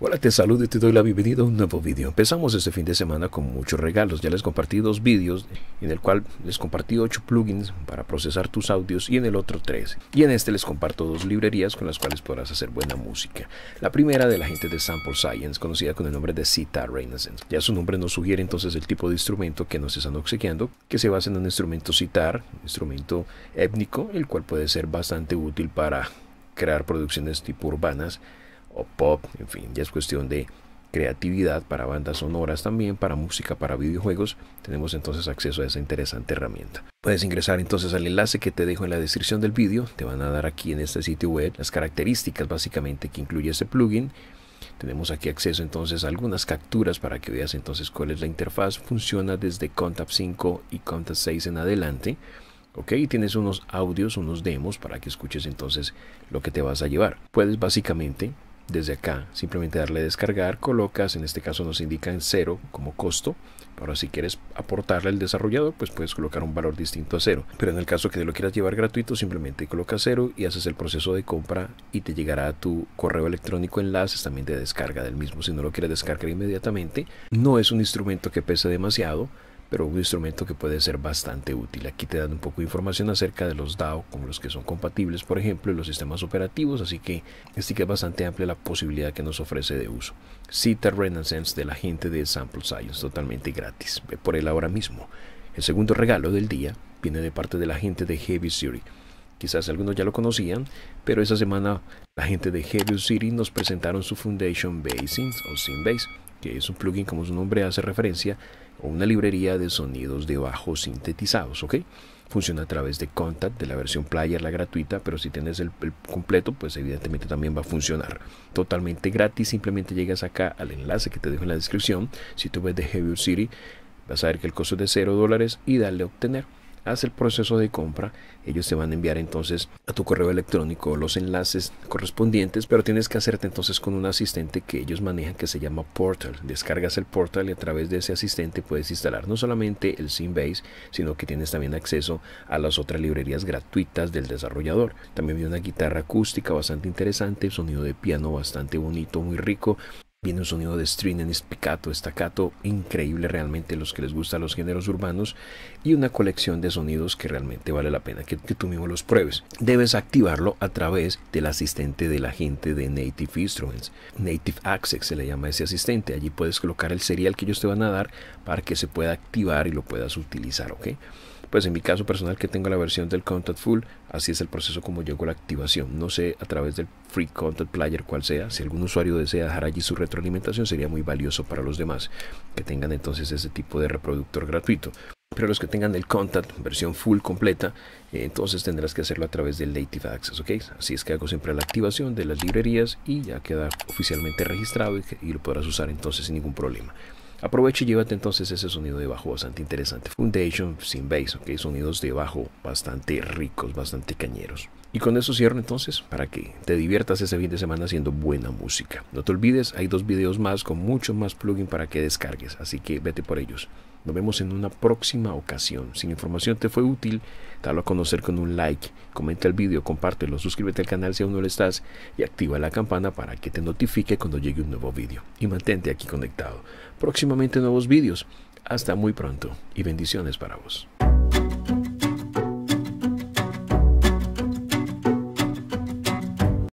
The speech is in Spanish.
Hola, te saludo y te doy la bienvenida a un nuevo vídeo. Empezamos este fin de semana con muchos regalos. Ya les compartí dos vídeos en el cual les compartí 8 plugins para procesar tus audios y en el otro 3. Y en este les comparto dos librerías con las cuales podrás hacer buena música. La primera de la gente de Sample Science, conocida con el nombre de Citar Renaissance. Ya su nombre nos sugiere entonces el tipo de instrumento que nos están obsequiando, que se basa en un instrumento citar, instrumento étnico, el cual puede ser bastante útil para crear producciones tipo urbanas pop, en fin, ya es cuestión de creatividad para bandas sonoras también, para música, para videojuegos, tenemos entonces acceso a esa interesante herramienta. Puedes ingresar entonces al enlace que te dejo en la descripción del vídeo, te van a dar aquí en este sitio web las características básicamente que incluye este plugin. Tenemos aquí acceso entonces a algunas capturas para que veas entonces cuál es la interfaz. Funciona desde Contap 5 y Contap 6 en adelante. ¿ok? Tienes unos audios, unos demos para que escuches entonces lo que te vas a llevar. Puedes básicamente desde acá. Simplemente darle descargar, colocas, en este caso nos indica en cero como costo. Ahora si quieres aportarle al desarrollador, pues puedes colocar un valor distinto a cero. Pero en el caso que te lo quieras llevar gratuito, simplemente colocas cero y haces el proceso de compra y te llegará a tu correo electrónico enlaces también de descarga del mismo. Si no lo quieres descargar inmediatamente, no es un instrumento que pese demasiado pero un instrumento que puede ser bastante útil. Aquí te dan un poco de información acerca de los DAO, como los que son compatibles, por ejemplo, los sistemas operativos, así que sí este que es bastante amplia la posibilidad que nos ofrece de uso. Cita Renaissance de la gente de Sample Science, totalmente gratis. Ve por él ahora mismo. El segundo regalo del día viene de parte de la gente de Heavy City. Quizás algunos ya lo conocían, pero esa semana la gente de Heavy City nos presentaron su Foundation Basins o Sin Base, que es un plugin como su nombre hace referencia, o una librería de sonidos de bajo sintetizados, ¿ok? Funciona a través de Contact, de la versión player, la gratuita, pero si tienes el, completo, pues evidentemente también va a funcionar. Totalmente gratis, simplemente llegas acá al enlace que te dejo en la descripción. Si tú ves de Heavy City, vas a ver que el costo es de 0 dólares y dale a obtener. Haz el proceso de compra. Ellos te van a enviar entonces a tu correo electrónico los enlaces correspondientes, pero tienes que hacerte entonces con un asistente que ellos manejan que se llama Portal. Descargas el Portal y a través de ese asistente puedes instalar no solamente el Simbase, sino que tienes también acceso a las otras librerías gratuitas del desarrollador. También vi una guitarra acústica bastante interesante, sonido de piano bastante bonito, muy rico. Viene un sonido de string en piccato, staccato, increíble realmente los que les gustan los géneros urbanos y una colección de sonidos que realmente vale la pena que, tú mismo los pruebes. Debes activarlo a través del asistente de la gente de Native Instruments. Native Access se le llama ese asistente. Allí puedes colocar el serial que ellos te van a dar para que se pueda activar y lo puedas utilizar, ¿ok? pues en mi caso personal que tengo la versión del Content Full, así es el proceso como llegó la activación. No sé a través del Free Content Player cuál sea, si algún usuario desea dejar allí su retroalimentación sería muy valioso para los demás que tengan entonces ese tipo de reproductor gratuito. Pero los que tengan el Contact, versión full completa, eh, entonces tendrás que hacerlo a través del Native Access, ¿ok? Así es que hago siempre la activación de las librerías y ya queda oficialmente registrado y lo podrás usar entonces sin ningún problema. Aprovecha y llévate entonces ese sonido de bajo bastante interesante. Foundation sin bass, ok, sonidos de bajo bastante ricos, bastante cañeros. Y con eso cierro entonces para que te diviertas ese fin de semana haciendo buena música. No te olvides, hay dos videos más con mucho más plugin para que descargues, así que vete por ellos. Nos vemos en una próxima ocasión. Si la información te fue útil, dalo a conocer con un like, comenta el video, compártelo, suscríbete al canal si aún no lo estás y activa la campana para que te notifique cuando llegue un nuevo vídeo. Y mantente aquí conectado. Próximamente nuevos vídeos. Hasta muy pronto y bendiciones para vos.